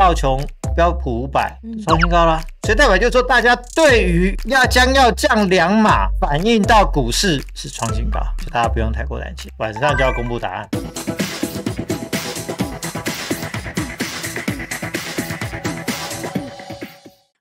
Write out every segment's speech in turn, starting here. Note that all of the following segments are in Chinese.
道琼标普五百创新高了，所以代表就是说，大家对于要将要降两码反映到股市是创新高，大家不用太过担心。晚上就要公布答案。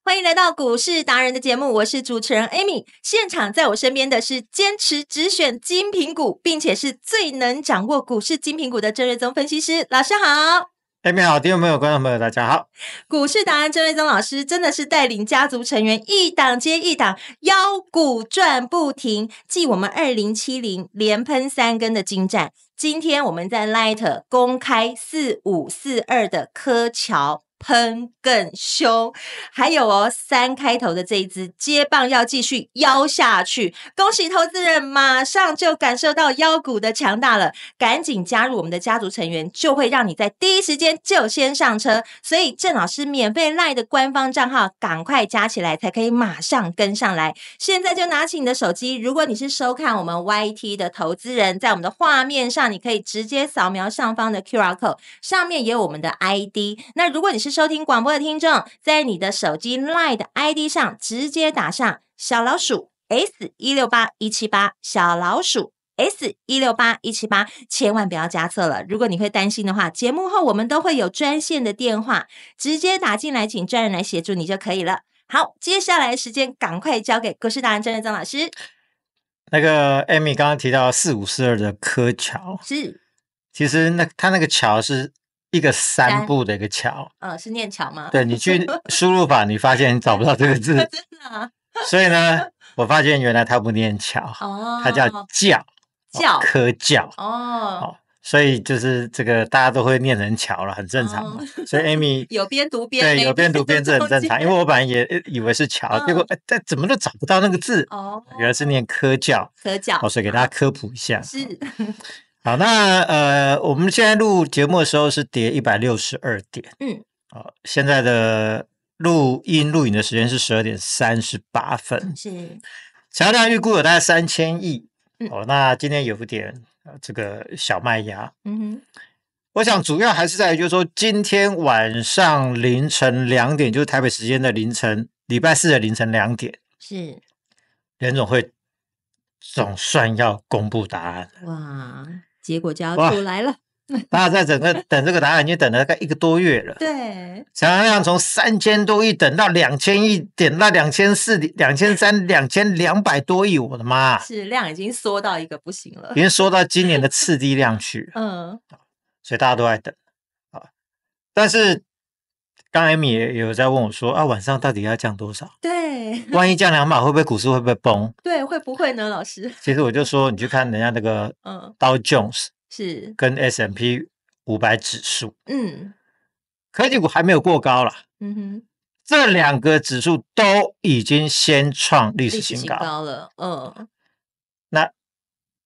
欢迎来到股市达人的节目，我是主持人 Amy，现场在我身边的是坚持只选金品股，并且是最能掌握股市金品股的郑瑞宗分析师老师好。哎，你好，听众朋友、观众朋友，大家好！股市达人郑瑞宗老师真的是带领家族成员一档接一档腰股转不停，继我们二零七零连喷三根的精湛，今天我们在 Light 公开四五四二的柯桥。喷更凶，还有哦，三开头的这一支接棒要继续腰下去。恭喜投资人，马上就感受到腰股的强大了，赶紧加入我们的家族成员，就会让你在第一时间就先上车。所以郑老师免费赖的官方账号，赶快加起来才可以马上跟上来。现在就拿起你的手机，如果你是收看我们 YT 的投资人，在我们的画面上，你可以直接扫描上方的 QR code，上面也有我们的 ID。那如果你是收听广播的听众，在你的手机 LINE 的 ID 上直接打上“小老鼠 S 一六八一七八”，小老鼠 S 一六八一七八，千万不要加测了。如果你会担心的话，节目后我们都会有专线的电话，直接打进来，请专人来协助你就可以了。好，接下来时间赶快交给故事达人张瑞宗老师。那个艾米刚刚提到四五四二的柯桥是，其实那他那个桥是。一个三步的一个桥，嗯，是念桥吗？对，你去输入法，你发现找不到这个字，真的。所以呢，我发现原来它不念桥，哦，它叫教教科教，哦，所以就是这个大家都会念成桥了，很正常。所以 Amy 有边读边对，有边读边这很正常，因为我本来也以为是桥，结果但怎么都找不到那个字，哦，原来是念科教科教，我所以给大家科普一下，是。好，那呃，我们现在录节目的时候是跌一百六十二点，嗯，好，现在的录音录影的时间是十二点三十八分，是，成交量预估有大概三千亿，哦，那今天有点这个小麦芽，嗯哼，我想主要还是在，于就是说今天晚上凌晨两点，就是台北时间的凌晨，礼拜四的凌晨两点，是，联总会总算要公布答案了，哇。结果就要出来了，大家在整个等这个答案，已经等了大概一个多月了。对，成交量从三千多亿等到两千亿，点到两千四、两千三、两千两百多亿，我的妈！是量已经缩到一个不行了，已经缩到今年的 次低量去。嗯，所以大家都在等啊，但是。刚艾米也有在问我说啊，晚上到底要降多少？对，万一降两百，会不会股市会不会崩？对，会不会呢，老师？其实我就说，你去看人家那个 嗯，Jones o 是跟 S M P 五百指数，嗯，科技股还没有过高了，嗯哼，这两个指数都已经先创历史新高了，嗯，那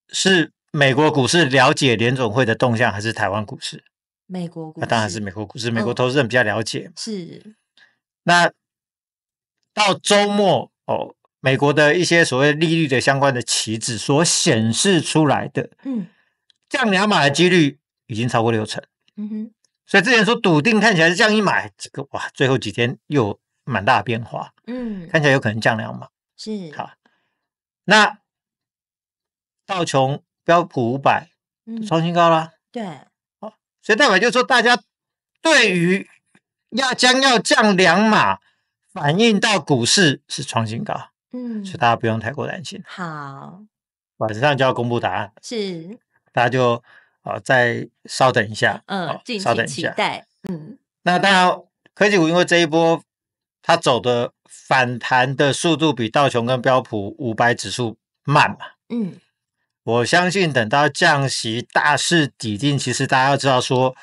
是美国股市了解联总会的动向，还是台湾股市？美国股，那当然是美国股市，美国投资人比较了解。是，那到周末哦，美国的一些所谓利率的相关的旗子所显示出来的，嗯，降两码的几率已经超过六成。嗯哼，所以之前说笃定看起来是降一码，这个哇，最后几天又蛮大的变化。嗯，看起来有可能降两码。是，好，那道琼、标普五百，嗯，创新高了。对。所以代表就是说，大家对于要将要降两码，反映到股市是创新高，嗯，所以大家不用太过担心。好，晚上就要公布答案，是，大家就啊再稍等一下，嗯，稍等期待，嗯，那当然，科技股因为这一波它走的反弹的速度比道琼跟标普五百指数慢嘛，嗯。我相信等到降息大势抵定，其实大家要知道，说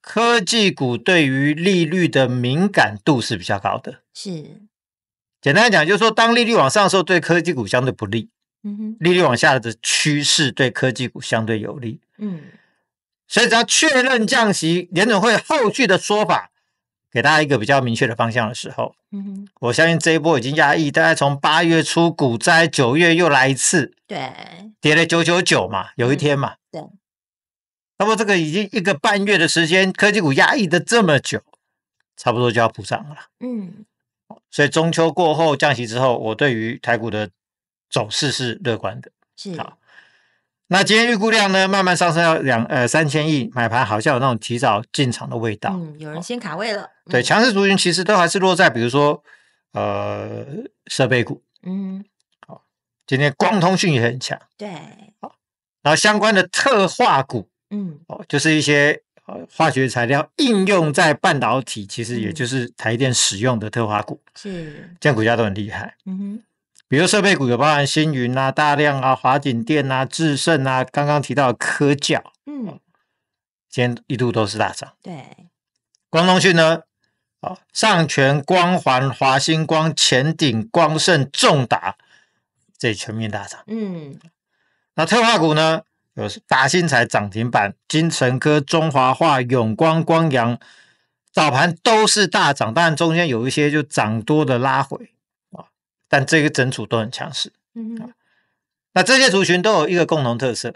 科技股对于利率的敏感度是比较高的。是，简单讲，就是说当利率往上的时候，对科技股相对不利。嗯哼，利率往下的趋势对科技股相对有利。嗯，所以只要确认降息，联总会后续的说法。给大家一个比较明确的方向的时候，嗯，我相信这一波已经压抑，大概从八月初股灾，九月又来一次，对，跌了九九九嘛，有一天嘛，对，那么这个已经一个半月的时间，科技股压抑的这么久，差不多就要补涨了，嗯，所以中秋过后降息之后，我对于台股的走势是乐观的，是好。那今天预估量呢，慢慢上升到两呃三千亿，买盘好像有那种提早进场的味道。嗯，有人先卡位了。对，强势族群其实都还是落在比如说呃设备股。嗯，好，今天光通讯也很强。对，好，然后相关的特化股，嗯，哦，就是一些呃化学材料应用在半导体，其实也就是台电使用的特化股，是，这股价都很厉害。嗯哼。比如设备股有包含星云啊、大量啊、华景电啊、智胜啊，刚刚提到科教，嗯，今天一度都是大涨。对，光通讯呢，好上全光环、华星光、前顶光盛、重达，这全面大涨。嗯，那特化股呢，有达新材涨停板、金城科、中华化、永光、光阳，早盘都是大涨，但中间有一些就涨多的拉回。但这个整组都很强势，嗯那这些族群都有一个共同特色，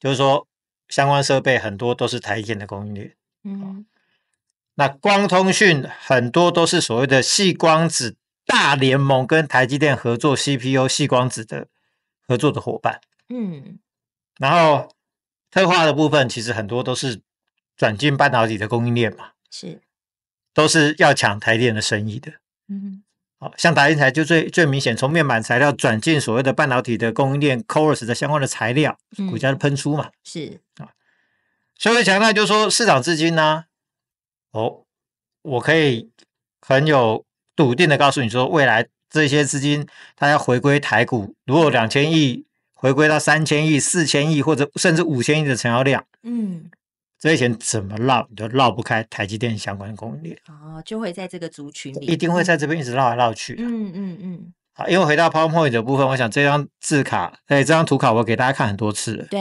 就是说相关设备很多都是台积电的供应链，嗯，那光通讯很多都是所谓的细光子大联盟跟台积电合作 CPU 细光子的合作的伙伴，嗯，然后特化的部分其实很多都是转进半导体的供应链嘛，是，都是要抢台电的生意的，嗯哼。哦，像打印材就最最明显，从面板材料转进所谓的半导体的供应链，cores 的相关的材料，股价的喷出嘛。是啊，所以强调就是说，市场资金呢，哦，我可以很有笃定的告诉你说，未来这些资金它要回归台股，如果两千亿回归到三千亿、四千亿，或者甚至五千亿的成交量，嗯。这些钱怎么绕，你都绕不开台积电相关供应链。哦，就会在这个族群里，一定会在这边一直绕来绕去。嗯嗯嗯。好，因为回到 PowerPoint 的部分，我想这张字卡，哎，这张图卡，我给大家看很多次了。对，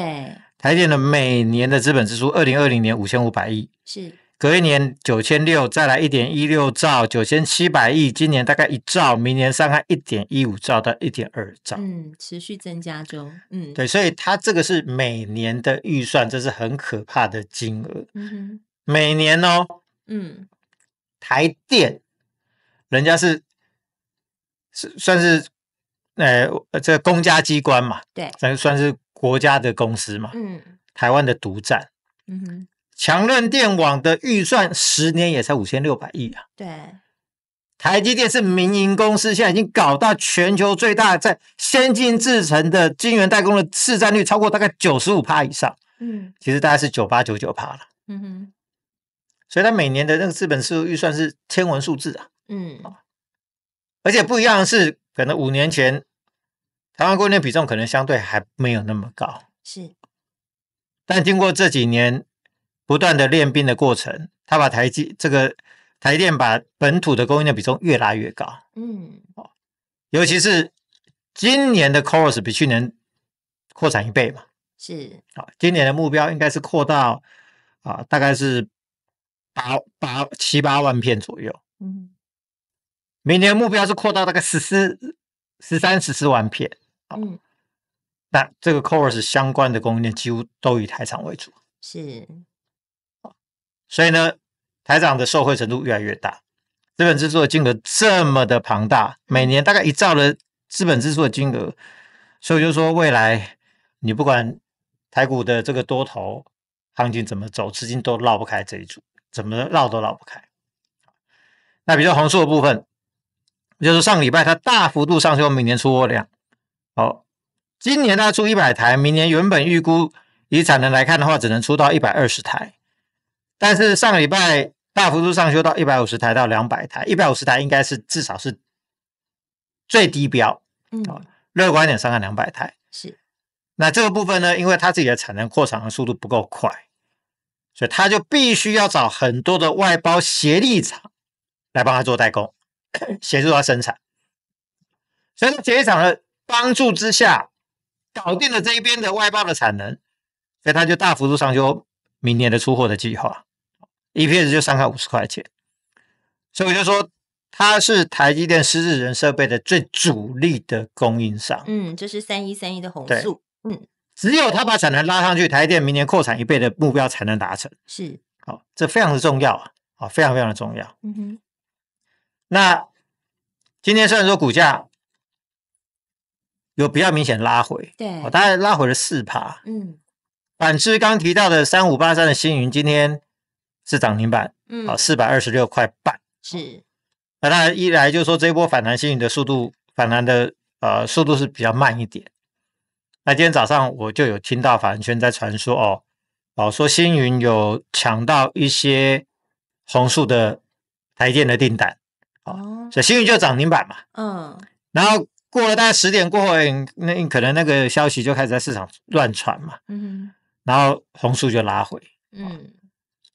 台积电的每年的资本支出，二零二零年五千五百亿。是。隔一年九千六再来一点一六兆，九千七百亿，今年大概一兆，明年上看一点一五兆到一点二兆，嗯，持续增加中，嗯，对，所以它这个是每年的预算，这是很可怕的金额，嗯哼，每年哦，嗯，台电人家是是算是呃这个公家机关嘛，对，算是国家的公司嘛，嗯，台湾的独占，嗯哼。强润电网的预算十年也才五千六百亿啊！对，台积电是民营公司，现在已经搞到全球最大，在先进制程的晶圆代工的市占率超过大概九十五趴以上。嗯，其实大概是九八九九趴了。嗯哼，所以它每年的那个资本支出预算是天文数字啊。嗯，而且不一样的是，可能五年前台湾工业比重可能相对还没有那么高。是，但经过这几年。不断的练兵的过程，他把台积这个台电把本土的供应链比重越拉越高。嗯，哦，尤其是今年的 Coors 比去年扩产一倍嘛。是。啊，今年的目标应该是扩到啊，大概是八八七八万片左右。嗯。明年目标是扩到大概十四十三十四万片。嗯。那这个 Coors 相关的供应链几乎都以台厂为主。是。所以呢，台长的受贿程度越来越大，资本支出的金额这么的庞大，每年大概一兆的资本支出的金额，所以就说未来你不管台股的这个多头行情怎么走，资金都绕不开这一组，怎么绕都绕不开。那比如说宏硕的部分，就是上礼拜它大幅度上升，明年出货量好，今年它出一百台，明年原本预估以产能来看的话，只能出到一百二十台。但是上个礼拜大幅度上修到一百五十台到两百台，一百五十台应该是至少是最低标，嗯，乐观点上看两百台，是。那这个部分呢，因为它自己的产能扩产的速度不够快，所以它就必须要找很多的外包协力厂来帮他做代工，协助他生产。所从协力厂的帮助之下，搞定了这一边的外包的产能，所以它就大幅度上修。明年的出货的计划，一片子就三块五十块钱，所以我就说它是台积电湿智人设备的最主力的供应商。嗯，就是三一三一的红素。嗯，只有它把产能拉上去，台电明年扩产一倍的目标才能达成。是，好，这非常的重要啊，好，非常非常的重要。嗯哼。那今天虽然说股价有比较明显拉回，对，大概拉回了四趴。嗯。反之，刚提到的三五八三的星云，今天是涨停板，嗯，四百二十六块半，是。那他一来就说，这波反弹星云的速度反弹的呃速度是比较慢一点。那今天早上我就有听到法反圈在传说哦，哦说星云有抢到一些红树的台电的订单，哦，所以星云就涨停板嘛，嗯。然后过了大概十点过后，那可能那个消息就开始在市场乱传嘛，嗯。然后红树就拉回，嗯，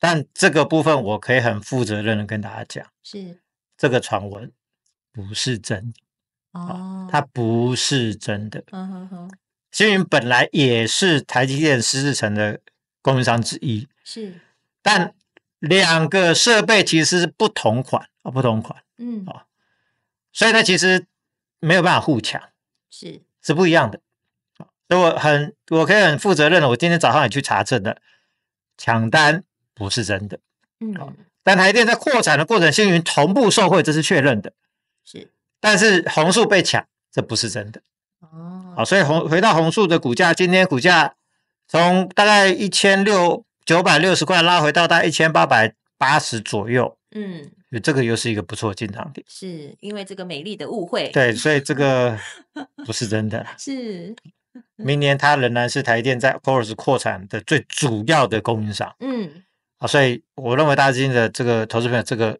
但这个部分我可以很负责任的跟大家讲，是这个传闻不是真的，啊，它不是真的。嗯哼，哼，星云本来也是台积电十四城的供应商之一，是，但两个设备其实是不同款啊，不同款，嗯哦，所以它其实没有办法互抢，是是不一样的。所以我很，我可以很负责任的，我今天早上也去查证的，抢单不是真的，嗯，但台电在扩产的过程，星云同步受贿，这是确认的，是，但是红树被抢，这不是真的，哦，好，所以红回到红树的股价，今天股价从大概一千六九百六十块拉回到大概一千八百八十左右，嗯，这个又是一个不错进场点，是因为这个美丽的误会，对，所以这个 不是真的，是。明年它仍然是台电在 f o r s 扩产的最主要的供应商。嗯，啊，所以我认为大家金的这个投资朋友，这个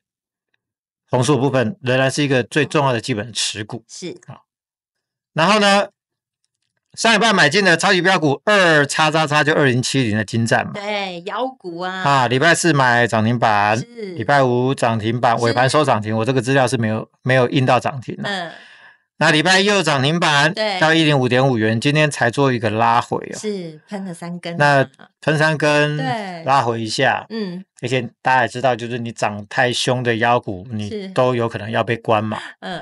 红素部分仍然是一个最重要的基本持股。是。啊，然后呢，上一半买进的超级标股二叉叉叉就二零七零的金站嘛。对，妖股啊。啊，礼拜四买涨停板，礼拜五涨停板，尾盘收涨停。我这个资料是没有没有印到涨停的。嗯。那礼拜又涨停板，对，到一零五点五元，今天才做一个拉回哦，是喷了三根，那喷三根，对，拉回一下，嗯，而且大家也知道，就是你涨太凶的腰股，你都有可能要被关嘛，嗯，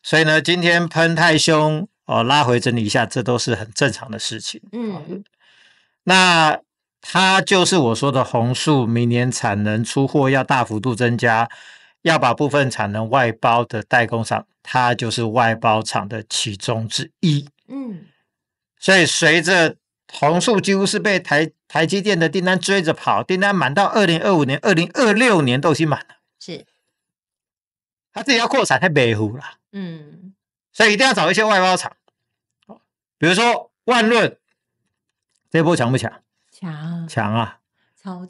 所以呢，今天喷太凶，哦，拉回整理一下，这都是很正常的事情，嗯，那它就是我说的红树，明年产能出货要大幅度增加。要把部分产能外包的代工厂，它就是外包厂的其中之一。嗯，所以随着红树几乎是被台台积电的订单追着跑，订单满到二零二五年、二零二六年都已经满了。是，他自己要扩产，太没湖了。嗯，所以一定要找一些外包厂，比如说万润，这波强不强？强，强啊，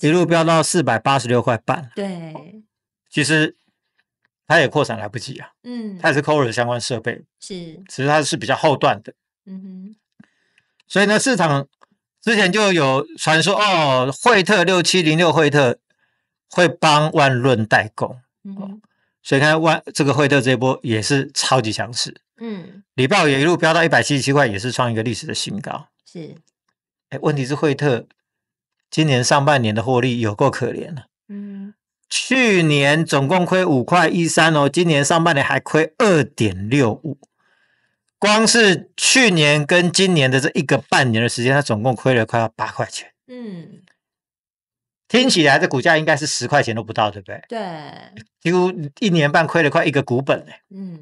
一路飙到四百八十六块半。对，其实。它也扩散来不及啊，嗯，它也是 CORE 相关设备，是，其实它是比较后段的，嗯哼，所以呢，市场之前就有传说哦，惠特六七零六惠特会帮万润代工，嗯，所以看万这个惠特这一波也是超级强势，嗯，拜五也一路飙到一百七十七块，也是创一个历史的新高，是，哎，问题是惠特今年上半年的获利有够可怜了。去年总共亏五块一三哦，今年上半年还亏二点六五，光是去年跟今年的这一个半年的时间，它总共亏了快要八块钱。嗯，听起来这股价应该是十块钱都不到，对不对？对，几乎一年半亏了快一个股本嘞。嗯，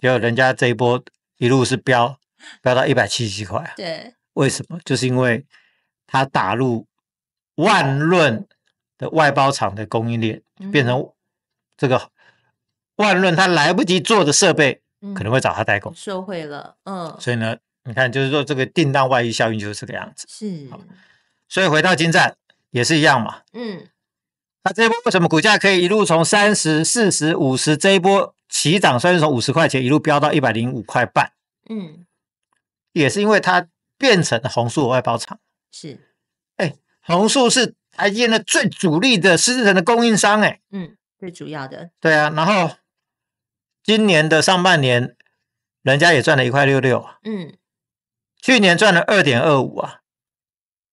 结果人家这一波一路是飙，飙到一百七十七块啊。对，为什么？就是因为它打入万润。的外包厂的供应链变成这个万润他来不及做的设备，可能会找他代工，受回了，嗯，所以呢，你看就是说这个订单外溢效应就是这个样子，是。所以回到金站也是一样嘛，嗯，那这一波为什么股价可以一路从三十、四十、五十这一波起涨，算是从五十块钱一路飙到一百零五块半，嗯，也是因为它变成了红树外包厂，是，哎，红树是。I T 的最主力的子城的供应商，哎，嗯，最主要的，对啊，然后今年的上半年，人家也赚了一块六六啊，嗯，去年赚了二点二五啊，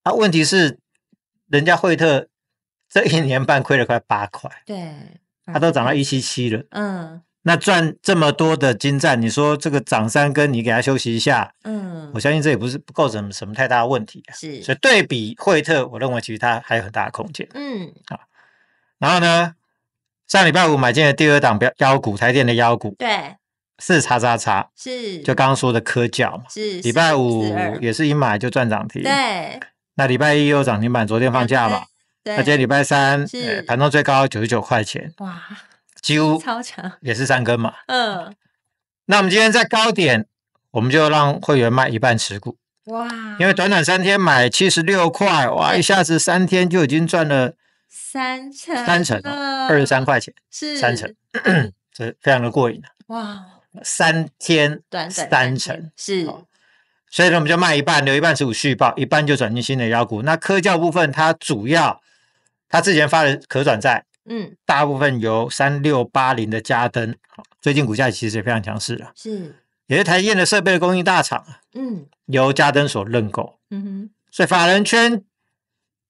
啊，问题是人家惠特这一年半亏了快八块，对，它都涨到一七七了，嗯。那赚这么多的金赞，你说这个涨三根，你给他休息一下，嗯，我相信这也不是不构成什么太大问题啊。是，所以对比惠特，我认为其实它还有很大的空间。嗯，好，然后呢，上礼拜五买进了第二档标腰股，台电的腰股。对。是叉叉叉。是。就刚刚说的科教嘛。是。礼拜五也是一买就赚涨停。对。那礼拜一有涨停板，昨天放假嘛，对。那今天礼拜三是，盘中最高九十九块钱。哇。几乎超强也是三根嘛，嗯，那我们今天在高点，我们就让会员卖一半持股，哇，因为短短三天买七十六块，哇，一下子三天就已经赚了三成，三成，二十三块钱，是三成，这非常的过瘾的，哇，三天短三成是，所以呢我们就卖一半，留一半持股续报，一半就转进新的妖股。那科教部分它主要，它之前发的可转债。嗯，大部分由三六八零的嘉登，最近股价其实也非常强势了。是，也是台电的设备供应大厂。嗯，由嘉登所认购。嗯哼，所以法人圈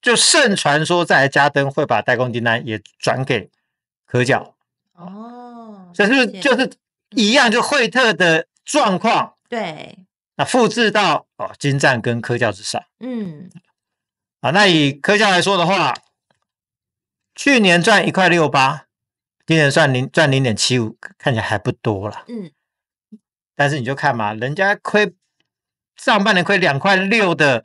就盛传说，在嘉登会把代工订单也转给科教。哦，所以是不是就是一样？就惠特的状况。对，那复制到哦金湛跟科教之上。嗯，啊，那以科教来说的话。去年赚一块六八，今年赚零赚零点七五，看起来还不多了。嗯，但是你就看嘛，人家亏上半年亏两块六的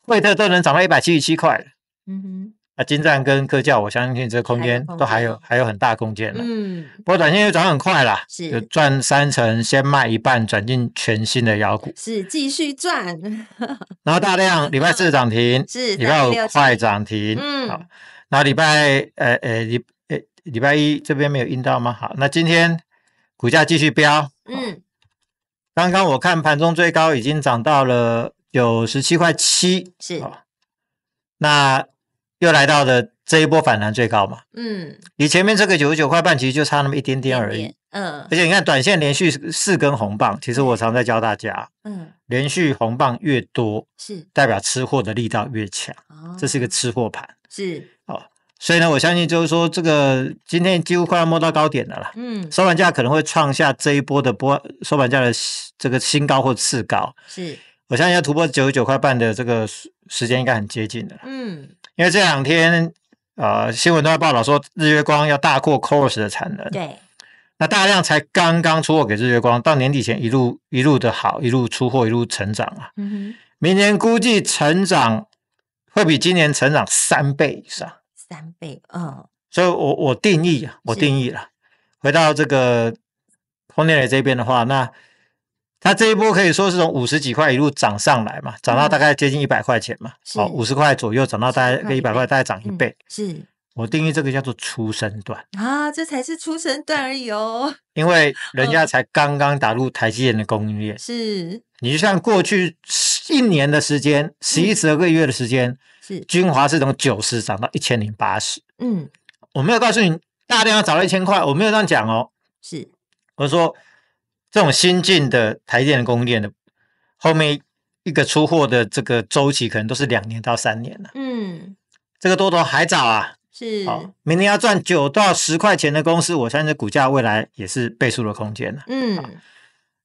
惠特都能涨到一百七十七块。嗯哼，啊，金赞跟科教，我相信这个空间都还有还有很大空间了。嗯，不过短线又涨很快了，是赚三成，先卖一半，转进全新的妖股，是继续赚。然后大量礼拜四涨停，礼拜五快涨停。嗯。那礼拜呃呃礼呃礼拜一这边没有阴到吗？好，那今天股价继续飙，嗯，刚刚我看盘中最高已经涨到了有十七块七，是，那又来到了这一波反弹最高嘛？嗯，你前面这个九十九块半其实就差那么一点点而已，嗯，而且你看短线连续四根红棒，其实我常在教大家，嗯，连续红棒越多是代表吃货的力道越强，这是一个吃货盘，是。所以呢，我相信就是说，这个今天几乎快要摸到高点了啦。嗯，收盘价可能会创下这一波的波收盘价的这个新高或次高。是，我相信要突破九十九块半的这个时间应该很接近的。嗯，因为这两天呃，新闻都在报道说日月光要大扩 Corus 的产能。对，那大量才刚刚出货给日月光，到年底前一路一路的好，一路出货，一路成长啊。嗯明年估计成长会比今年成长三倍以上。三倍，嗯，所以我我定义，我定义了，回到这个丰电磊这边的话，那它这一波可以说是从五十几块一路涨上来嘛，涨到大概接近一百块钱嘛，哦，五十块左右涨到大概一百块，大概涨一倍，是我定义这个叫做初生段啊，这才是初生段而已哦，因为 人家才刚刚打入台积电的供应链，是，你就像过去。一年的时间，十一十二个月的时间，是均华是从九十涨到一千零八十。嗯，我没有告诉你大量要涨到一千块，我没有这样讲哦。是，我说这种新进的台电、供电的后面一个出货的这个周期，可能都是两年到三年了。嗯，这个多头还早啊。是，好，明年要赚九到十块钱的公司，我相信股价未来也是倍数的空间了。嗯。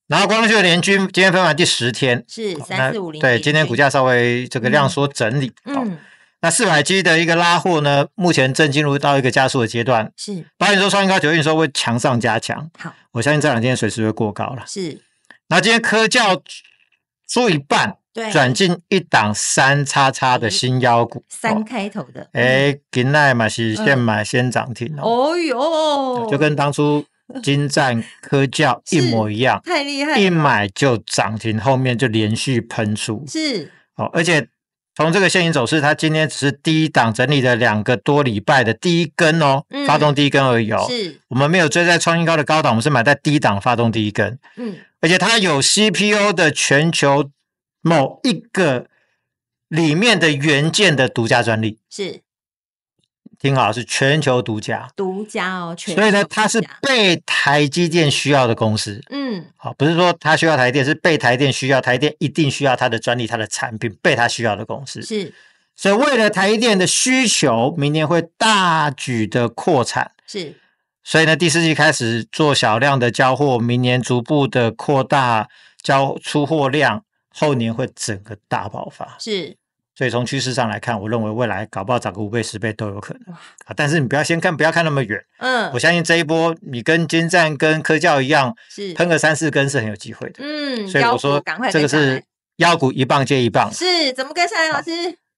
然后光秀联军今天分完第十天是三四五零，对，今天股价稍微这个量缩整理。嗯，那四百基的一个拉货呢，目前正进入到一个加速的阶段。是，八月说创新高，九月说会强上加强。好，我相信这两天随时会过高了。是，那今天科教做一半，对，转进一档三叉叉的新妖股，三开头的，哎，今天嘛是先买先涨停哦。哦哟，就跟当初。金湛科教一模一样，太厉害！一买就涨停，后面就连续喷出。是，哦，而且从这个现行走势，它今天只是第一档整理的两个多礼拜的第一根哦，发动第一根而已。哦。是我们没有追在创新高的高档，我们是买在低档发动第一根。嗯，而且它有 CPU 的全球某一个里面的元件的独家专利。是。听好，是全球独家，独家哦。所以呢，它是被台积电需要的公司。嗯，好，不是说它需要台电，是被台电需要。台电一定需要它的专利，它的产品被它需要的公司。是，所以为了台积电的需求，明年会大举的扩产。是，所以呢，第四季开始做小量的交货，明年逐步的扩大交出货量，后年会整个大爆发。是。所以从趋势上来看，我认为未来搞不好涨个五倍十倍都有可能啊！但是你不要先看，不要看那么远。嗯，我相信这一波你跟金站跟科教一样，是喷个三四根是很有机会的。嗯，所以我说赶快，这个是妖股一棒接一棒。是，怎么跟上来老师？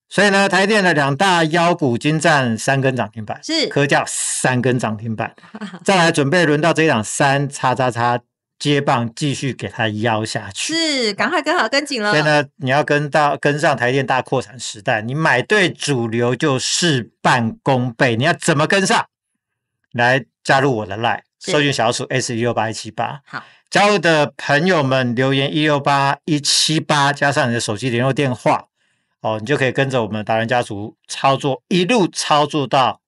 所以呢，台电的两大妖股金站三根涨停板，是科教三根涨停板，再来准备轮到这一档三叉叉叉。接棒继续给它邀下去，是赶快跟好跟紧了。所以呢，你要跟到跟上台电大扩产时代，你买对主流就事半功倍。你要怎么跟上？来加入我的 Line，搜寻小组 S 一六八一七八。好，加入的朋友们留言一六八一七八，加上你的手机联络电话，哦，你就可以跟着我们达人家族操作，一路操作到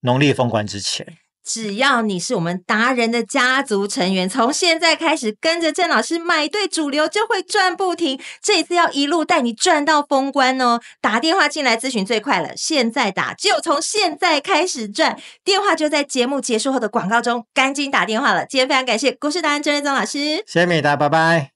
农历封关之前。只要你是我们达人的家族成员，从现在开始跟着郑老师买对主流就会赚不停。这一次要一路带你赚到封关哦！打电话进来咨询最快了，现在打就从现在开始赚，电话就在节目结束后的广告中，赶紧打电话了。今天非常感谢股市达人郑瑞宗老师，谢谢美达，拜拜。